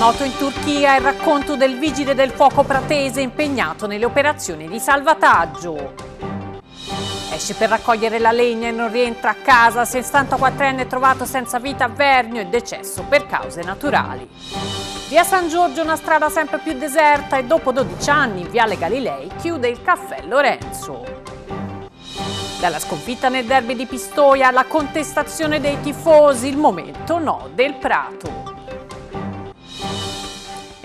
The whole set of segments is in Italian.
Terremoto in Turchia, il racconto del vigile del fuoco pratese impegnato nelle operazioni di salvataggio. Esce per raccogliere la legna e non rientra a casa, 64enne trovato senza vita a Vernio e decesso per cause naturali. Via San Giorgio una strada sempre più deserta e dopo 12 anni in Viale Galilei chiude il caffè Lorenzo. Dalla sconfitta nel derby di Pistoia alla contestazione dei tifosi, il momento no del Prato.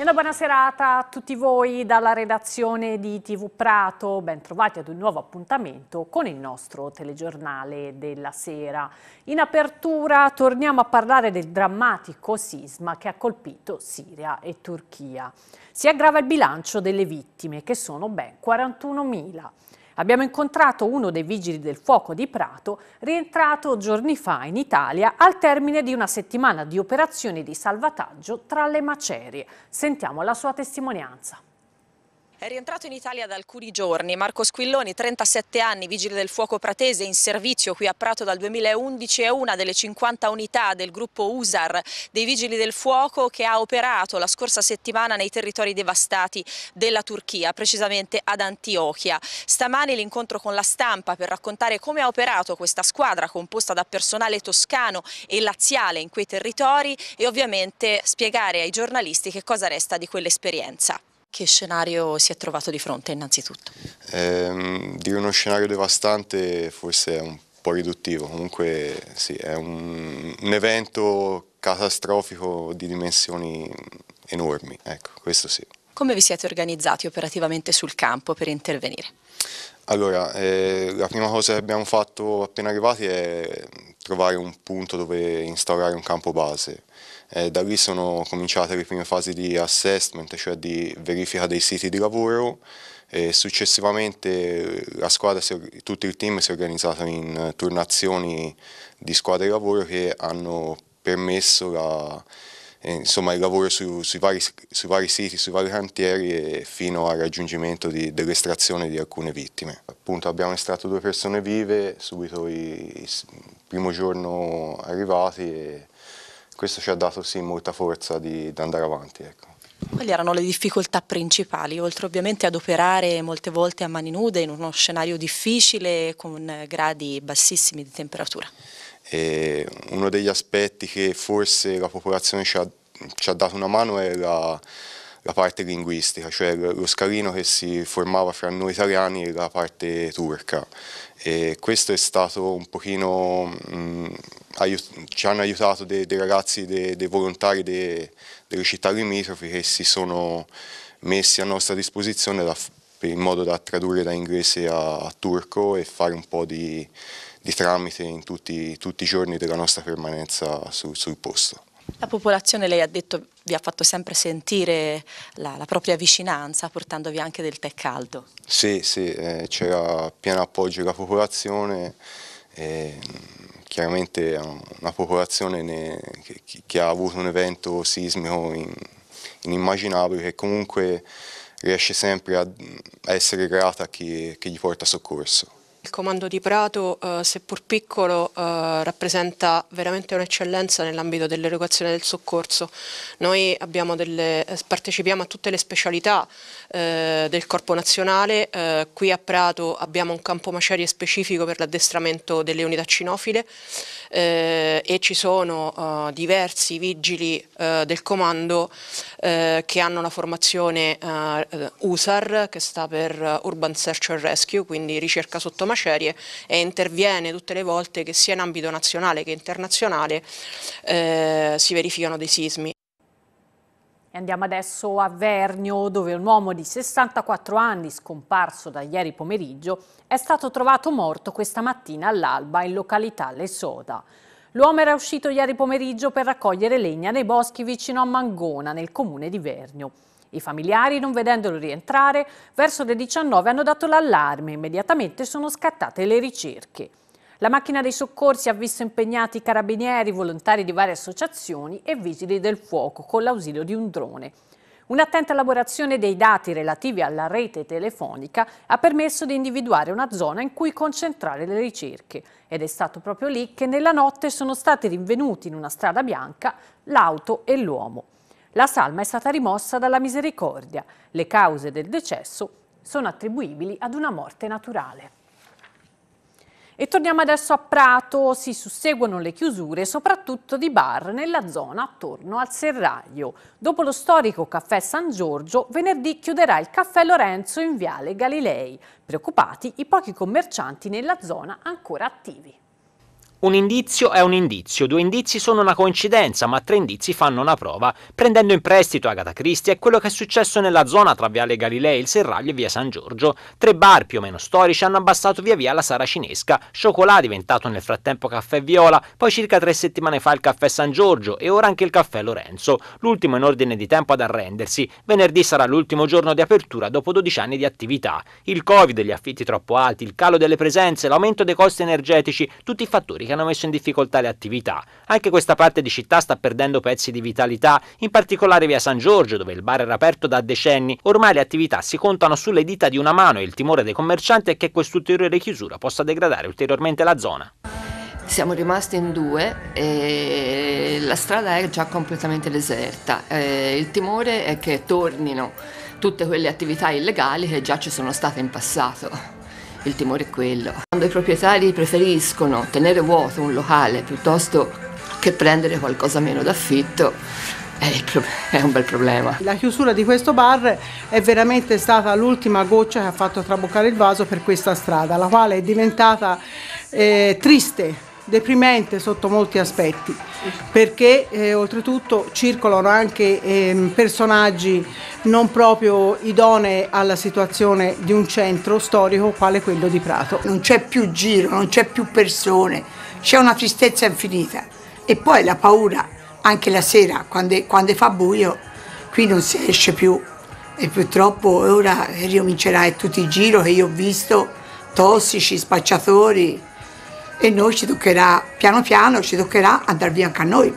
E una buona serata a tutti voi dalla redazione di TV Prato, ben trovati ad un nuovo appuntamento con il nostro telegiornale della sera. In apertura torniamo a parlare del drammatico sisma che ha colpito Siria e Turchia. Si aggrava il bilancio delle vittime che sono ben 41.000. Abbiamo incontrato uno dei vigili del fuoco di Prato, rientrato giorni fa in Italia al termine di una settimana di operazioni di salvataggio tra le macerie. Sentiamo la sua testimonianza. È rientrato in Italia da alcuni giorni Marco Squilloni, 37 anni, vigile del fuoco pratese in servizio qui a Prato dal 2011, è una delle 50 unità del gruppo USAR dei vigili del fuoco che ha operato la scorsa settimana nei territori devastati della Turchia, precisamente ad Antiochia. Stamani l'incontro con la stampa per raccontare come ha operato questa squadra composta da personale toscano e laziale in quei territori e ovviamente spiegare ai giornalisti che cosa resta di quell'esperienza. Che scenario si è trovato di fronte innanzitutto? Eh, dire uno scenario devastante forse è un po' riduttivo, comunque sì, è un, un evento catastrofico di dimensioni enormi, ecco, questo sì. Come vi siete organizzati operativamente sul campo per intervenire? Allora, eh, la prima cosa che abbiamo fatto appena arrivati è trovare un punto dove instaurare un campo base. Eh, da lì sono cominciate le prime fasi di assessment, cioè di verifica dei siti di lavoro e successivamente la squadra, tutto il team si è organizzato in turnazioni di squadre di lavoro che hanno permesso la, eh, insomma, il lavoro su, sui, vari, sui, vari, siti, sui vari cantieri fino al raggiungimento dell'estrazione di alcune vittime. Appunto abbiamo estratto due persone vive subito il primo giorno arrivati questo ci ha dato sì molta forza di, di andare avanti. Ecco. Quali erano le difficoltà principali, oltre ovviamente ad operare molte volte a mani nude in uno scenario difficile con gradi bassissimi di temperatura? E uno degli aspetti che forse la popolazione ci ha, ci ha dato una mano è la, la, parte linguistica, cioè lo scalino che si formava fra noi italiani e la parte turca. E questo è stato un pochino, mh, mm, aiut ci hanno aiutato dei, de ragazzi, dei, de volontari de delle città limitrofi che si sono messi a nostra disposizione da, in modo da tradurre da inglese a, a turco e fare un po' di, di tramite in tutti, tutti, i giorni della nostra permanenza sul, sul posto. La popolazione, lei ha detto, vi ha fatto sempre sentire la, la propria vicinanza portandovi anche del tè caldo. Sì, sì, eh, c'era pieno appoggio della popolazione, eh, chiaramente una popolazione ne, che, che, ha avuto un evento sismico in, inimmaginabile che comunque riesce sempre a, mm, a essere grata a chi, chi gli porta soccorso. Il comando di Prato, eh, seppur piccolo, eh, rappresenta veramente un'eccellenza nell'ambito dell'erogazione del soccorso. Noi delle, eh, partecipiamo a tutte le specialità eh, del Corpo Nazionale, eh, qui a Prato abbiamo un campo macerie specifico per l'addestramento delle unità cinofile, eh, e ci sono eh, diversi vigili eh, del comando eh, che hanno la formazione eh, USAR che sta per Urban Search and Rescue, quindi ricerca sotto macerie e interviene tutte le volte che sia in ambito nazionale che internazionale eh, si verificano dei sismi. E andiamo adesso a Vernio, dove un uomo di 64 anni, scomparso da ieri pomeriggio, è stato trovato morto questa mattina all'alba in località Le Soda. L'uomo era uscito ieri pomeriggio per raccogliere legna nei boschi vicino a Mangona, nel comune di Vernio. I familiari, non vedendolo rientrare, verso le 19 hanno dato l'allarme e immediatamente sono scattate le ricerche. La macchina dei soccorsi ha visto impegnati carabinieri, volontari di varie associazioni e vigili del fuoco con l'ausilio di un drone. Un'attenta elaborazione dei dati relativi alla rete telefonica ha permesso di individuare una zona in cui concentrare le ricerche ed è stato proprio lì che nella notte sono stati rinvenuti in una strada bianca l'auto e l'uomo. La salma è stata rimossa dalla misericordia. Le cause del decesso sono attribuibili ad una morte naturale. E torniamo adesso a Prato, si susseguono le chiusure soprattutto di bar nella zona attorno al Serraglio. Dopo lo storico caffè San Giorgio, venerdì chiuderà il caffè Lorenzo in Viale Galilei. Preoccupati i pochi commercianti nella zona ancora attivi. Un indizio è un indizio, due indizi sono una coincidenza, ma tre indizi fanno una prova. Prendendo in prestito Agatha Christie è quello che è successo nella zona tra Viale Galilei, il Serraglio e Via San Giorgio. Tre bar più o meno storici hanno abbassato via via la sara cinesca, Chocolat diventato nel frattempo caffè Viola, poi circa tre settimane fa il caffè San Giorgio e ora anche il caffè Lorenzo, l'ultimo in ordine di tempo ad arrendersi. Venerdì sarà l'ultimo giorno di apertura dopo 12 anni di attività. Il Covid, gli affitti troppo alti, il calo delle presenze, l'aumento dei costi energetici, tutti i fattori che hanno messo in difficoltà le attività. Anche questa parte di città sta perdendo pezzi di vitalità, in particolare via San Giorgio, dove il bar era aperto da decenni. Ormai le attività si contano sulle dita di una mano e il timore dei commercianti è che quest'ulteriore chiusura possa degradare ulteriormente la zona. Siamo rimasti in due e la strada è già completamente deserta. Eh, il timore è che tornino tutte quelle attività illegali che già ci sono state in passato il timore è quello. Quando i proprietari preferiscono tenere vuoto un locale piuttosto che prendere qualcosa meno d'affitto, è, un bel problema. La chiusura di questo bar è veramente stata l'ultima goccia che ha fatto traboccare il vaso per questa strada, la quale è diventata eh, triste deprimente sotto molti aspetti, perché eh, oltretutto circolano anche eh, personaggi non proprio idonei alla situazione di un centro storico quale quello di Prato. Non c'è più giro, non c'è più persone, c'è una tristezza infinita e poi la paura anche la sera quando, quando fa buio qui non si esce più e purtroppo ora ricomincerà tutti i giro che io ho visto tossici, spacciatori e noi ci toccherà, piano piano, ci toccherà andare via anche a noi.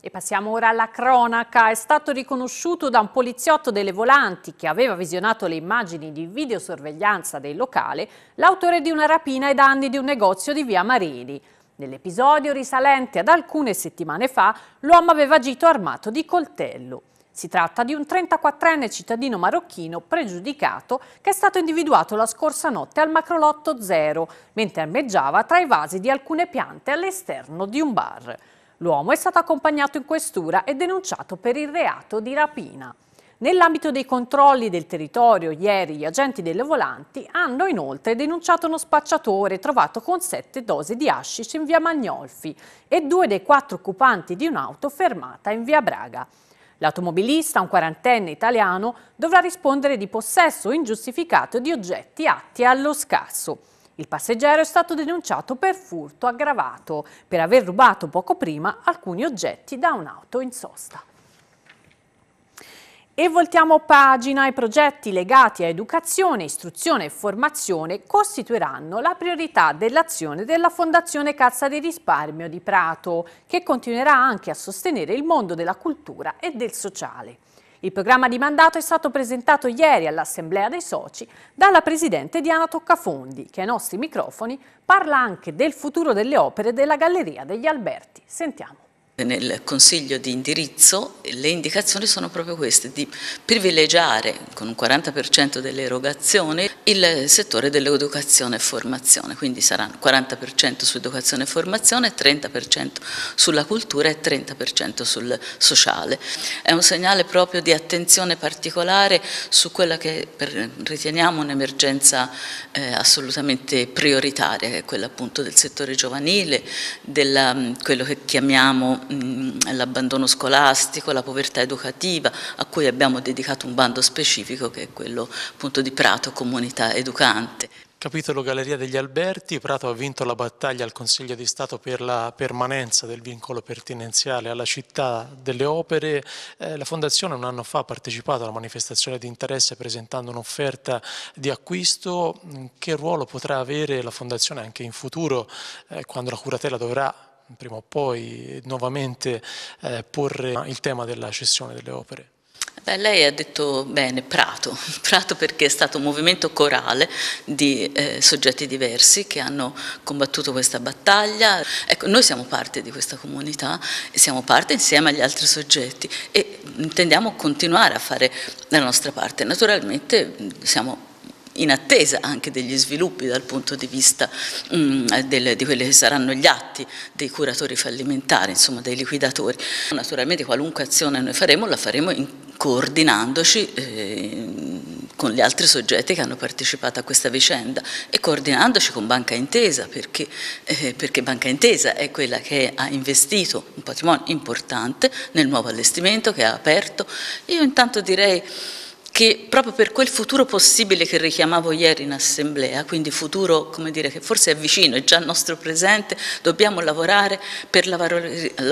E passiamo ora alla cronaca. È stato riconosciuto da un poliziotto delle volanti che aveva visionato le immagini di videosorveglianza del locale l'autore di una rapina ai danni di un negozio di via Marini. Nell'episodio risalente ad alcune settimane fa, l'uomo aveva agito armato di coltello. Si tratta di un 34enne cittadino marocchino pregiudicato che è stato individuato la scorsa notte al macrolotto zero mentre armeggiava tra i vasi di alcune piante all'esterno di un bar. L'uomo è stato accompagnato in questura e denunciato per il reato di rapina. Nell'ambito dei controlli del territorio, ieri gli agenti delle volanti hanno inoltre denunciato uno spacciatore trovato con sette dosi di hashish in via Magnolfi e due dei quattro occupanti di un'auto fermata in via Braga. L'automobilista, un quarantenne italiano, dovrà rispondere di possesso ingiustificato di oggetti atti allo scasso. Il passeggero è stato denunciato per furto aggravato per aver rubato poco prima alcuni oggetti da un'auto in sosta. E voltiamo pagina, i progetti legati a educazione, istruzione e formazione costituiranno la priorità dell'azione della Fondazione Cassa di Risparmio di Prato, che continuerà anche a sostenere il mondo della cultura e del sociale. Il programma di mandato è stato presentato ieri all'Assemblea dei Soci dalla Presidente Diana Toccafondi, che ai nostri microfoni parla anche del futuro delle opere della Galleria degli Alberti. Sentiamo nel consiglio di indirizzo le indicazioni sono proprio queste, di privilegiare con un 40% delle erogazioni il settore dell'educazione e formazione, quindi saranno 40% su educazione e formazione, 30% sulla cultura e 30% sul sociale. È un segnale proprio di attenzione particolare su quella che riteniamo un'emergenza eh, assolutamente prioritaria, che è quella appunto del settore giovanile, di quello che chiamiamo Mm, l'abbandono scolastico, la povertà educativa, a cui abbiamo dedicato un bando specifico che è quello appunto di Prato, comunità educante. Capitolo Galleria degli Alberti, Prato ha vinto la battaglia al Consiglio di Stato per la permanenza del vincolo pertinenziale alla città delle opere. Eh, la Fondazione un anno fa ha partecipato alla manifestazione di interesse presentando un'offerta di acquisto. Mm, che ruolo potrà avere la Fondazione anche in futuro eh, quando la curatela dovrà prima o poi nuovamente eh, porre il tema della cessione delle opere? Beh, lei ha detto bene Prato, Prato perché è stato un movimento corale di eh, soggetti diversi che hanno combattuto questa battaglia. Ecco, noi siamo parte di questa comunità e siamo parte insieme agli altri soggetti e intendiamo continuare a fare la nostra parte. Naturalmente mm, siamo in attesa anche degli sviluppi dal punto di vista mh, mm, del, di quelli che saranno gli atti dei curatori fallimentari, insomma dei liquidatori. Naturalmente qualunque azione noi faremo la faremo in, coordinandoci eh, con gli altri soggetti che hanno partecipato a questa vicenda e coordinandoci con Banca Intesa perché, eh, perché Banca Intesa è quella che ha investito un patrimonio importante nel nuovo allestimento che ha aperto. Io intanto direi che proprio per quel futuro possibile che richiamavo ieri in assemblea, quindi futuro come dire, che forse è vicino, è già il nostro presente, dobbiamo lavorare per la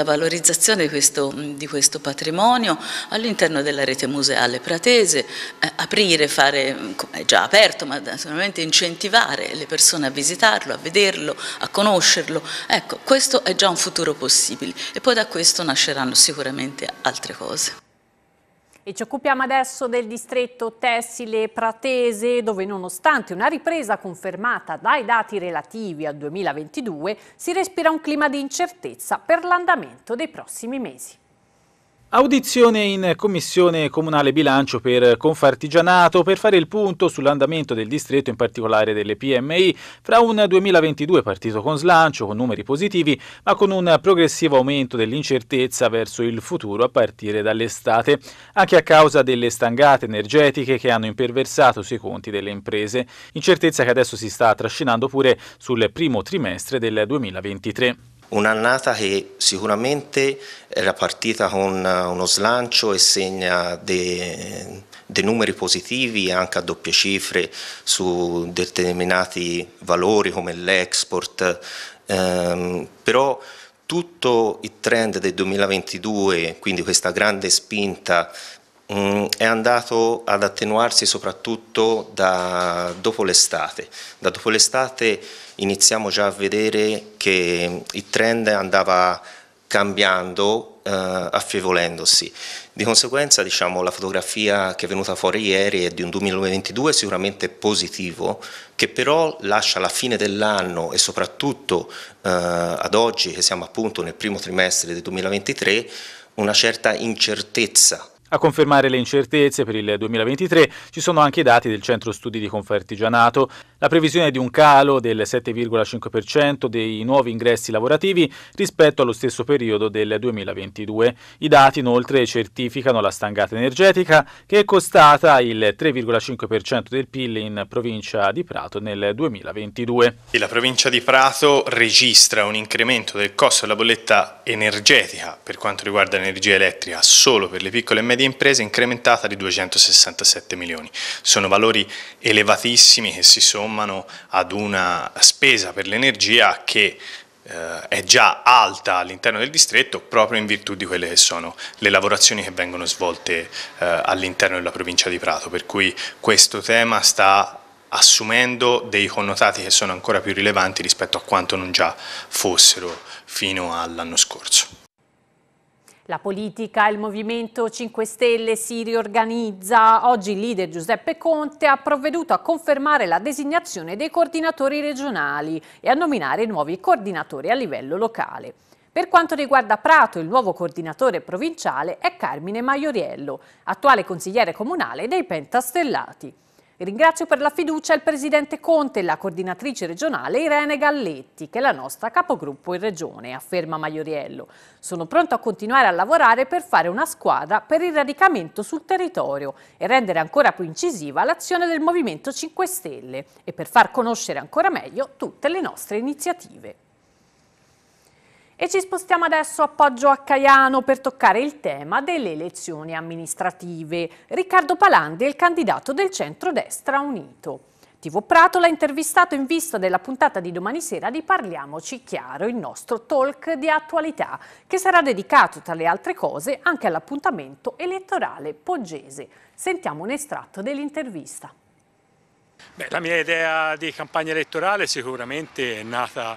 valorizzazione di questo, di questo patrimonio all'interno della rete museale pratese, eh, aprire, fare, è già aperto, ma naturalmente incentivare le persone a visitarlo, a vederlo, a conoscerlo. Ecco, questo è già un futuro possibile e poi da questo nasceranno sicuramente altre cose. E ci occupiamo adesso del distretto tessile pratese dove nonostante una ripresa confermata dai dati relativi al 2022 si respira un clima di incertezza per l'andamento dei prossimi mesi. Audizione in Commissione Comunale Bilancio per Confartigianato per fare il punto sull'andamento del distretto, in particolare delle PMI, fra un 2022 partito con slancio, con numeri positivi, ma con un progressivo aumento dell'incertezza verso il futuro a partire dall'estate, anche a causa delle stangate energetiche che hanno imperversato sui conti delle imprese, incertezza che adesso si sta trascinando pure sul primo trimestre del 2023. Un'annata che sicuramente era partita con eh, uno slancio e segna dei de numeri positivi anche a doppie cifre su determinati valori come l'export, ehm, però tutto il trend del 2022, quindi questa grande spinta Mm, è andato ad attenuarsi soprattutto da dopo l'estate. Da dopo l'estate iniziamo già a vedere che il trend andava cambiando, eh, affievolendosi. Di conseguenza diciamo, la fotografia che è venuta fuori ieri è di un 2022 sicuramente positivo, che però lascia la fine dell'anno e soprattutto eh, ad oggi, che siamo appunto nel primo trimestre del 2023, una certa incertezza a confermare le incertezze per il 2023 ci sono anche i dati del Centro Studi di Confartigianato la previsione di un calo del 7,5% dei nuovi ingressi lavorativi rispetto allo stesso periodo del 2022. I dati inoltre certificano la stangata energetica che è costata il 3,5% del PIL in provincia di Prato nel 2022. La provincia di Prato registra un incremento del costo della bolletta energetica per quanto riguarda l'energia elettrica solo per le piccole e medie imprese incrementata di 267 milioni. Sono valori elevatissimi che si sommano sommano ad una spesa per l'energia che eh, è già alta all'interno del distretto proprio in virtù di quelle che sono le lavorazioni che vengono svolte eh, all'interno della provincia di Prato, per cui questo tema sta assumendo dei connotati che sono ancora più rilevanti rispetto a quanto non già fossero fino all'anno scorso. La politica e il Movimento 5 Stelle si riorganizza. Oggi il leader Giuseppe Conte ha provveduto a confermare la designazione dei coordinatori regionali e a nominare nuovi coordinatori a livello locale. Per quanto riguarda Prato, il nuovo coordinatore provinciale è Carmine Maioriello, attuale consigliere comunale dei Pentastellati. Ringrazio per la fiducia il Presidente Conte e la coordinatrice regionale Irene Galletti, che è la nostra capogruppo in Regione, afferma Maioriello. Sono pronto a continuare a lavorare per fare una squadra per il radicamento sul territorio e rendere ancora più incisiva l'azione del Movimento 5 Stelle e per far conoscere ancora meglio tutte le nostre iniziative. E ci spostiamo adesso a Poggio a Caiano per toccare il tema delle elezioni amministrative. Riccardo Palandi è il candidato del centrodestra unito. Tivo Prato l'ha intervistato in vista della puntata di domani sera di Parliamoci Chiaro, il nostro talk di attualità, che sarà dedicato, tra le altre cose, anche all'appuntamento elettorale poggese. Sentiamo un estratto dell'intervista. la mia idea di campagna elettorale sicuramente è nata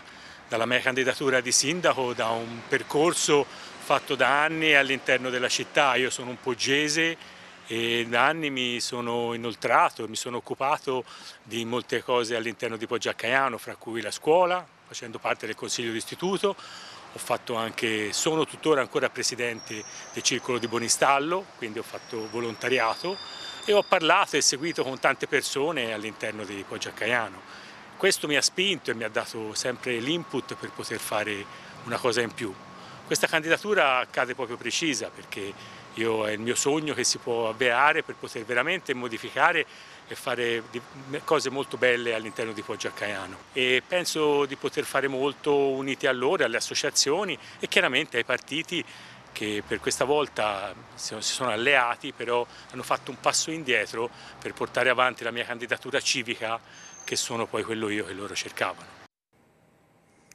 dalla mia candidatura di sindaco, da un percorso fatto da anni all'interno della città. Io sono un poggese e da anni mi sono inoltrato, mi sono occupato di molte cose all'interno di Poggiacaiano, fra cui la scuola, facendo parte del consiglio d'istituto, ho fatto anche, sono tuttora ancora presidente del circolo di Bonistallo, quindi ho fatto volontariato e ho parlato e seguito con tante persone all'interno di Poggiacaiano. Questo mi ha spinto e mi ha dato sempre l'input per poter fare una cosa in più. Questa candidatura cade proprio precisa perché io, è il mio sogno che si può avviare per poter veramente modificare e fare cose molto belle all'interno di Poggio a Caiano e penso di poter fare molto uniti a loro, alle associazioni e chiaramente ai partiti che per questa volta si sono alleati però hanno fatto un passo indietro per portare avanti la mia candidatura civica che sono poi quello io che loro cercavano.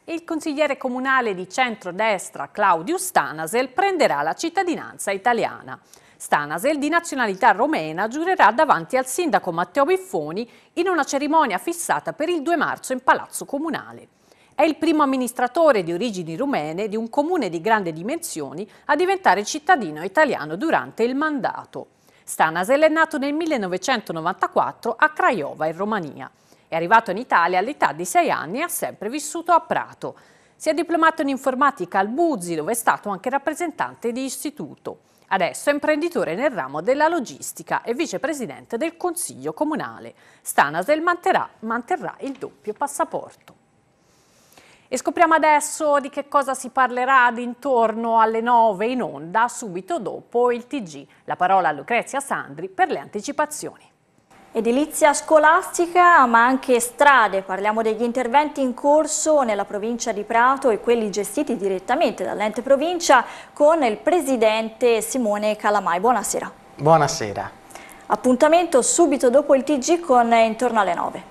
Il consigliere comunale di centrodestra Claudio Stanasel prenderà la cittadinanza italiana. Stanasel, di nazionalità romena, giurerà davanti al sindaco Matteo Biffoni in una cerimonia fissata per il 2 marzo in Palazzo Comunale. È il primo amministratore di origini rumene di un comune di grandi dimensioni a diventare cittadino italiano durante il mandato. Stanasel è nato nel 1994 a Craiova, in Romania. È arrivato in Italia all'età di 6 anni e ha sempre vissuto a Prato. Si è diplomato in informatica al Buzzi, dove è stato anche rappresentante di istituto. Adesso è imprenditore nel ramo della logistica e vicepresidente del Consiglio Comunale. Stanasel manterrà, manterrà il doppio passaporto. E scopriamo adesso di che cosa si parlerà d'intorno alle 9 in onda, subito dopo il TG. La parola a Lucrezia Sandri per le anticipazioni. Edilizia scolastica ma anche strade, parliamo degli interventi in corso nella provincia di Prato e quelli gestiti direttamente dall'ente provincia con il presidente Simone Calamai. Buonasera. Buonasera. Appuntamento subito dopo il TG con intorno alle 9.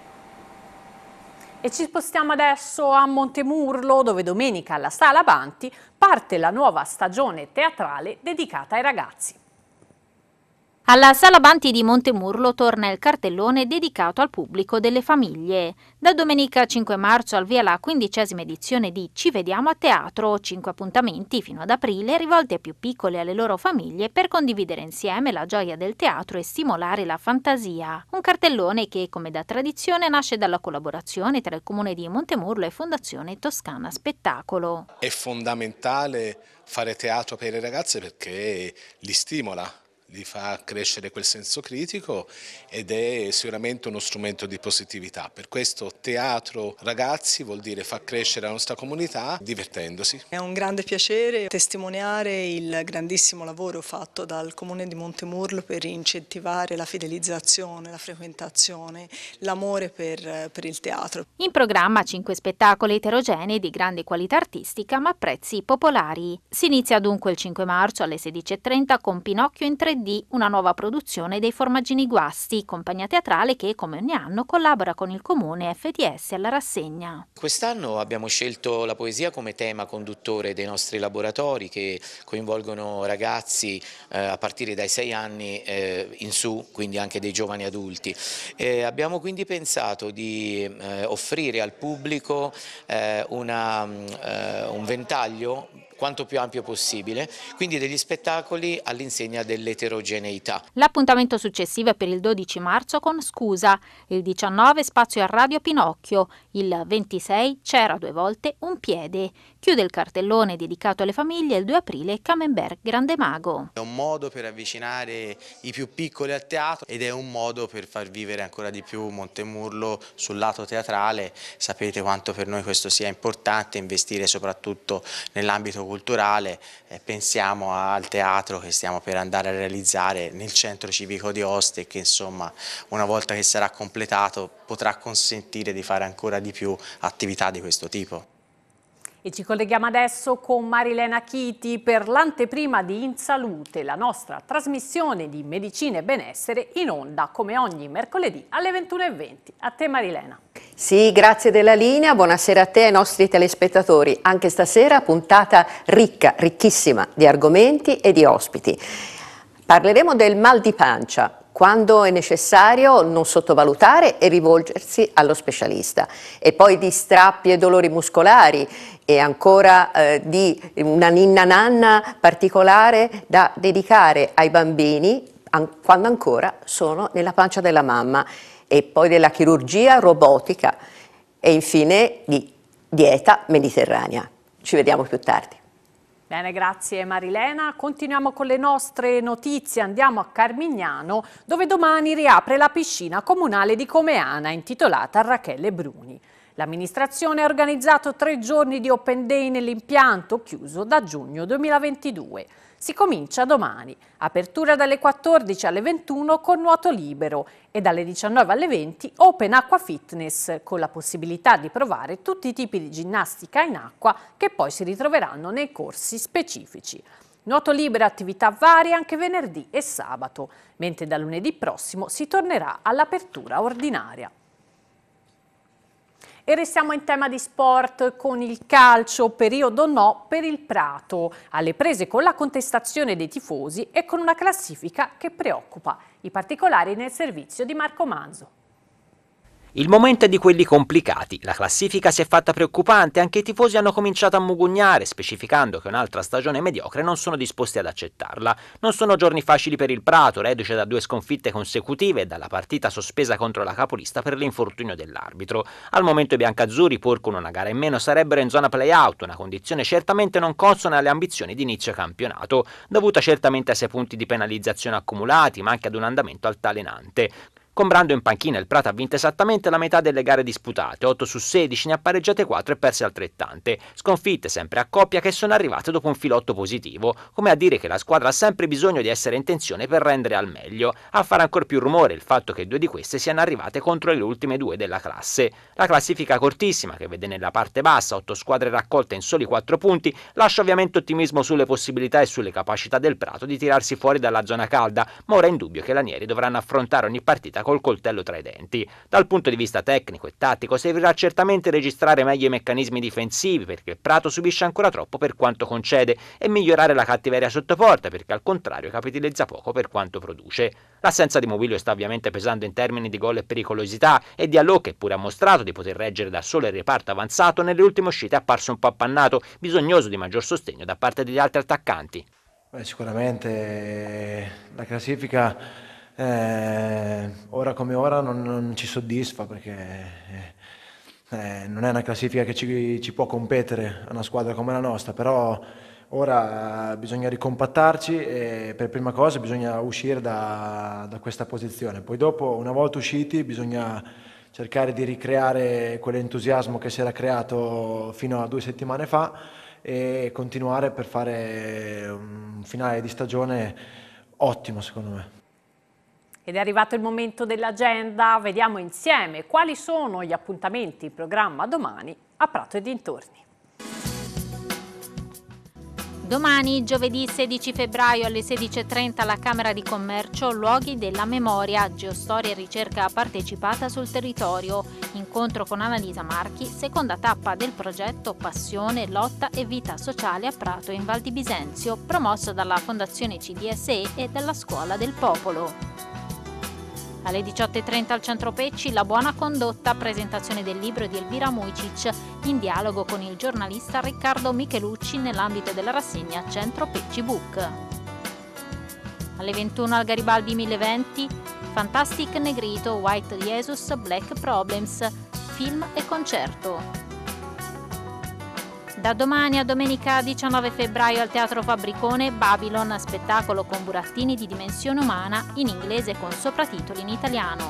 E ci spostiamo adesso a Montemurlo, dove domenica alla Sala Banti parte la nuova stagione teatrale dedicata ai ragazzi. Alla Sala Banti di Montemurlo torna il cartellone dedicato al pubblico delle famiglie. Da domenica 5 marzo al via la quindicesima edizione di Ci vediamo a teatro, 5 appuntamenti fino ad aprile rivolti ai più piccoli e alle loro famiglie per condividere insieme la gioia del teatro e stimolare la fantasia. Un cartellone che, come da tradizione, nasce dalla collaborazione tra il comune di Montemurlo e Fondazione Toscana Spettacolo. È fondamentale fare teatro per le ragazze perché li stimola gli fa crescere quel senso critico ed è sicuramente uno strumento di positività. Per questo teatro ragazzi vuol dire far crescere la nostra comunità divertendosi. È un grande piacere testimoniare il grandissimo lavoro fatto dal Comune di Montemurlo per incentivare la fidelizzazione, la frequentazione, l'amore per, per il teatro. In programma cinque spettacoli eterogenei di grande qualità artistica ma a prezzi popolari. Si inizia dunque il 5 marzo alle 16.30 con Pinocchio in 3D 3 una nuova produzione dei Formaggini Guasti, compagnia teatrale che come ogni anno collabora con il comune FTS alla rassegna. Quest'anno abbiamo scelto la poesia come tema conduttore dei nostri laboratori che coinvolgono ragazzi eh, a partire dai 6 anni eh, in su, quindi anche dei giovani adulti. Eh, abbiamo quindi pensato di eh, offrire al pubblico eh, una, mm, eh, un ventaglio quanto più ampio possibile, quindi degli spettacoli all'insegna dell'eterogeneità. L'appuntamento successivo è per il 12 marzo con Scusa, il 19 spazio a Radio Pinocchio, il 26 c'era due volte un piede, Chiude il cartellone dedicato alle famiglie il 2 aprile Camembert Grande Mago. È un modo per avvicinare i più piccoli al teatro ed è un modo per far vivere ancora di più Montemurlo sul lato teatrale. Sapete quanto per noi questo sia importante, investire soprattutto nell'ambito culturale. Eh, pensiamo al teatro che stiamo per andare a realizzare nel centro civico di Oste che insomma una volta che sarà completato potrà consentire di fare ancora di più attività di questo tipo. E ci colleghiamo adesso con Marilena Chiti per l'anteprima di In Salute, la nostra trasmissione di medicina e benessere in onda come ogni mercoledì alle 21.20. A te Marilena. Sì, grazie della linea, buonasera a te e ai nostri telespettatori. Anche stasera puntata ricca, ricchissima di argomenti e di ospiti. Parleremo del mal di pancia, quando è necessario non sottovalutare e rivolgersi allo specialista. E poi di strappi e dolori muscolari e ancora eh, di una ninna nanna particolare da dedicare ai bambini an quando ancora sono nella pancia della mamma e poi della chirurgia robotica e infine di dieta mediterranea. Ci vediamo più tardi. Bene, grazie Marilena. Continuiamo con le nostre notizie. Andiamo a Carmignano, dove domani riapre la piscina comunale di Comeana, intitolata a Rachele Bruni. L'amministrazione ha organizzato tre giorni di open day nell'impianto, chiuso da giugno 2022. Si comincia domani, apertura dalle 14 alle 21 con nuoto libero e dalle 19 alle 20 Open Aqua Fitness con la possibilità di provare tutti i tipi di ginnastica in acqua che poi si ritroveranno nei corsi specifici. Nuoto libero e attività varie anche venerdì e sabato, mentre da lunedì prossimo si tornerà all'apertura ordinaria. E restiamo in tema di sport con il calcio, periodo no per il Prato, alle prese con la contestazione dei tifosi e con una classifica che preoccupa. I particolari nel servizio di Marco Manzo. Il momento è di quelli complicati, la classifica si è fatta preoccupante, anche i tifosi hanno cominciato a mugugnare, specificando che un'altra stagione mediocre non sono disposti ad accettarla. Non sono giorni facili per il Prato, reduce da due sconfitte consecutive e dalla partita sospesa contro la capolista per l'infortunio dell'arbitro. Al momento i biancazzurri, pur con una gara in meno, sarebbero in zona play-out, una condizione certamente non consona alle ambizioni di inizio campionato, dovuta certamente a sei punti di penalizzazione accumulati, ma anche ad un andamento altalenante. Con Brando in panchina il Prato ha vinto esattamente la metà delle gare disputate, 8 su 16, ne ha pareggiate 4 e perse altrettante, sconfitte sempre a coppia che sono arrivate dopo un filotto positivo, come a dire che la squadra ha sempre bisogno di essere in tensione per rendere al meglio, a fare ancora più rumore il fatto che due di queste siano arrivate contro le ultime due della classe. La classifica cortissima, che vede nella parte bassa 8 squadre raccolte in soli 4 punti, lascia ovviamente ottimismo sulle possibilità e sulle capacità del Prato di tirarsi fuori dalla zona calda, ma ora è indubbio che lanieri dovranno affrontare ogni partita col coltello tra i denti. Dal punto di vista tecnico e tattico servirà certamente registrare meglio i meccanismi difensivi perché Prato subisce ancora troppo per quanto concede e migliorare la cattiveria sotto porta perché al contrario capitalizza poco per quanto produce. L'assenza di Mobilio sta ovviamente pesando in termini di gol e pericolosità e di Allo che pure ha mostrato di poter reggere da solo il reparto avanzato nelle ultime uscite è apparso un po' appannato, bisognoso di maggior sostegno da parte degli altri attaccanti. Beh, sicuramente eh, la classifica eh, ora come ora non, non ci soddisfa perché eh, eh, non è una classifica che ci, ci, può competere a una squadra come la nostra, però ora bisogna ricompattarci e per prima cosa bisogna uscire da, da questa posizione, poi dopo una volta usciti bisogna cercare di ricreare quell'entusiasmo che si era creato fino a due settimane fa e continuare per fare un finale di stagione ottimo secondo me. Ed è arrivato il momento dell'agenda, vediamo insieme quali sono gli appuntamenti in programma domani a Prato e dintorni. Domani, giovedì 16 febbraio alle 16.30 alla Camera di Commercio, Luoghi della Memoria, Geostoria e ricerca partecipata sul territorio. Incontro con Annalisa Marchi, seconda tappa del progetto Passione, Lotta e Vita Sociale a Prato in Val di Bisenzio, promosso dalla Fondazione CDSE e dalla Scuola del Popolo. Alle 18.30 al Centro Pecci La Buona Condotta, presentazione del libro di Elvira Mujcic in dialogo con il giornalista Riccardo Michelucci nell'ambito della rassegna Centro Pecci Book. Alle 21 al Garibaldi 1020 Fantastic Negrito, White Jesus, Black Problems, film e concerto. Da domani a domenica 19 febbraio al Teatro Fabricone Babylon, spettacolo con burattini di dimensione umana in inglese con sopratitoli in italiano.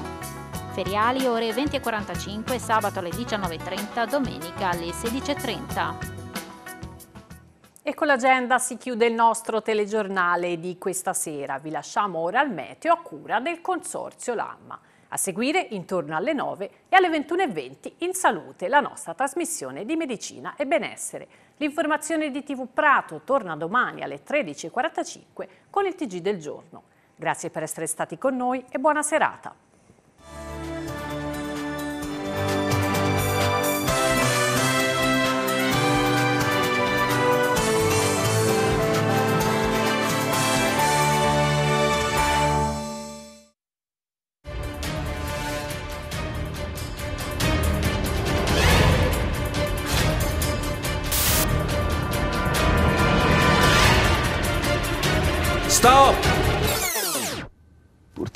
Feriali ore 20.45, sabato alle 19.30, domenica alle 16.30. E con l'agenda si chiude il nostro telegiornale di questa sera. Vi lasciamo ora al meteo a cura del Consorzio Lamma. A seguire, intorno alle 9 e alle 21.20, in salute, la nostra trasmissione di medicina e benessere. L'informazione di TV Prato torna domani alle 13.45 con il TG del giorno. Grazie per essere stati con noi e buona serata.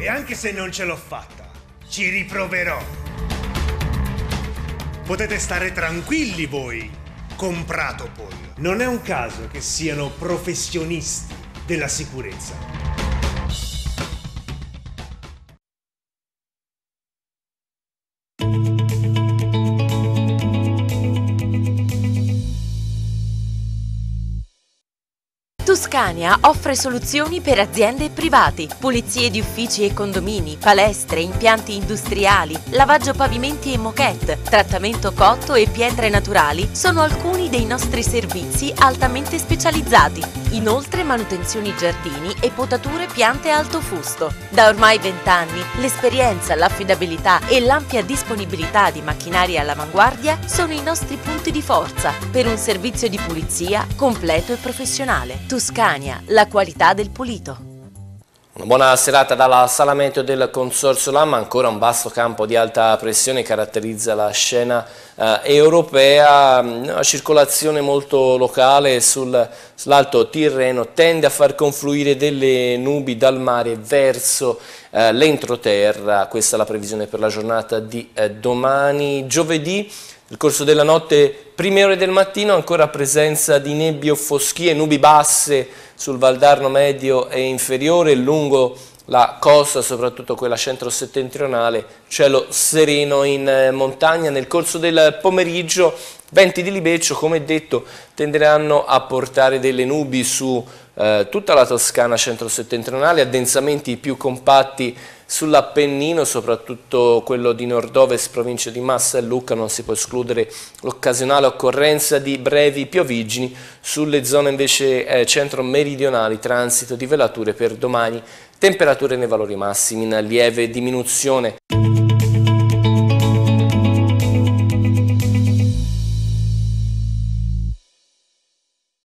E anche se non ce l'ho fatta, ci riproverò. Potete stare tranquilli voi comprato Pratopol. Non è un caso che siano professionisti della sicurezza. Tuscania offre soluzioni per aziende e privati, pulizie di uffici e condomini, palestre, impianti industriali, lavaggio pavimenti e moquette, trattamento cotto e pietre naturali sono alcuni dei nostri servizi altamente specializzati. Inoltre manutenzioni giardini e potature piante alto fusto. Da ormai 20 anni l'esperienza, l'affidabilità e l'ampia disponibilità di macchinari all'avanguardia sono i nostri punti di forza per un servizio di pulizia completo e professionale. Tuscania, la qualità del pulito. Una buona serata dall'assalamento del Consorzio Lama, ancora un vasto campo di alta pressione caratterizza la scena eh, europea, mm, una circolazione molto locale sul, sull'alto Tirreno tende a far confluire delle nubi dal mare verso eh, l'entroterra, questa è la previsione per la giornata di eh, domani. Giovedì nel corso della notte, prime ore del mattino, ancora presenza di nebbie o foschie, nubi basse sul Valdarno medio e inferiore, lungo la costa, soprattutto quella centro-settentrionale, cielo sereno in eh, montagna. Nel corso del pomeriggio venti di libeccio, come detto, tenderanno a portare delle nubi su eh, tutta la Toscana centro-settentrionale, addensamenti più compatti Sull'Appennino, soprattutto quello di nord-ovest, provincia di Massa e Lucca, non si può escludere l'occasionale occorrenza di brevi piovigini. Sulle zone invece eh, centro-meridionali, transito di velature per domani, temperature nei valori massimi, in lieve diminuzione.